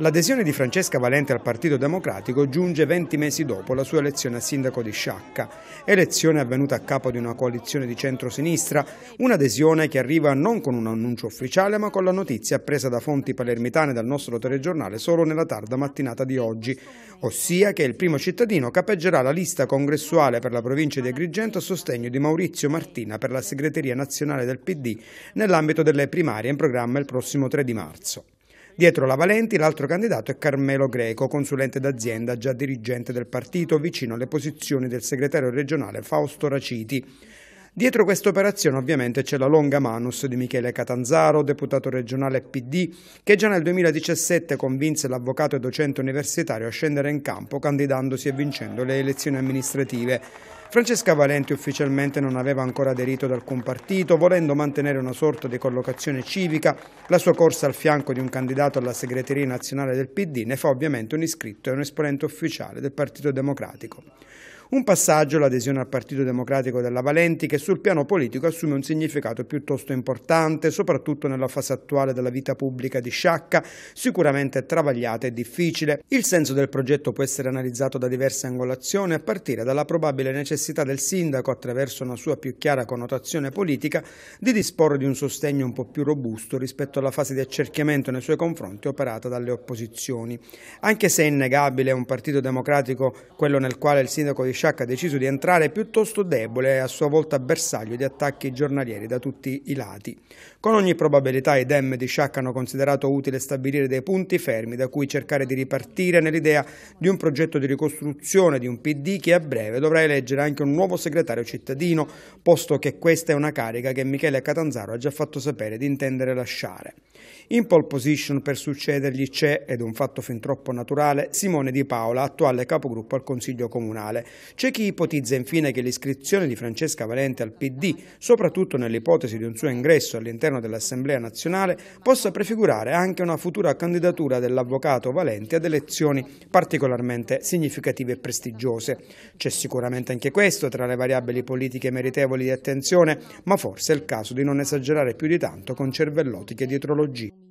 L'adesione di Francesca Valente al Partito Democratico giunge 20 mesi dopo la sua elezione a sindaco di Sciacca, elezione avvenuta a capo di una coalizione di centro-sinistra, un'adesione che arriva non con un annuncio ufficiale ma con la notizia appresa da fonti palermitane dal nostro telegiornale solo nella tarda mattinata di oggi, ossia che il primo cittadino capeggerà la lista congressuale per la provincia di Agrigento a sostegno di Maurizio Martina per la segreteria nazionale del PD nell'ambito delle primarie in programma il prossimo 3 di marzo. Dietro la Valenti l'altro candidato è Carmelo Greco, consulente d'azienda, già dirigente del partito, vicino alle posizioni del segretario regionale Fausto Raciti. Dietro questa operazione ovviamente c'è la longa manus di Michele Catanzaro, deputato regionale PD, che già nel 2017 convinse l'avvocato e docente universitario a scendere in campo candidandosi e vincendo le elezioni amministrative. Francesca Valenti ufficialmente non aveva ancora aderito ad alcun partito, volendo mantenere una sorta di collocazione civica. La sua corsa al fianco di un candidato alla segreteria nazionale del PD ne fa ovviamente un iscritto e un esponente ufficiale del Partito Democratico. Un passaggio, l'adesione al Partito Democratico della Valenti, che sul piano politico assume un significato piuttosto importante, soprattutto nella fase attuale della vita pubblica di Sciacca, sicuramente travagliata e difficile. Il senso del progetto può essere analizzato da diverse angolazioni, a partire dalla probabile necessità del sindaco, attraverso una sua più chiara connotazione politica, di disporre di un sostegno un po' più robusto rispetto alla fase di accerchiamento nei suoi confronti operata dalle opposizioni. Anche se è innegabile un partito democratico quello nel quale il sindaco di Sciacca ha deciso di entrare piuttosto debole e a sua volta bersaglio di attacchi giornalieri da tutti i lati. Con ogni probabilità i dem di Sciacca hanno considerato utile stabilire dei punti fermi da cui cercare di ripartire nell'idea di un progetto di ricostruzione di un PD che a breve dovrà eleggere anche un nuovo segretario cittadino, posto che questa è una carica che Michele Catanzaro ha già fatto sapere di intendere lasciare. In pole position per succedergli c'è, ed è un fatto fin troppo naturale, Simone Di Paola, attuale capogruppo al Consiglio Comunale. C'è chi ipotizza infine che l'iscrizione di Francesca Valente al PD, soprattutto nell'ipotesi di un suo ingresso all'interno dell'Assemblea nazionale, possa prefigurare anche una futura candidatura dell'avvocato Valente ad elezioni particolarmente significative e prestigiose. C'è sicuramente anche questo tra le variabili politiche meritevoli di attenzione, ma forse è il caso di non esagerare più di tanto con cervellotiche dietrologie.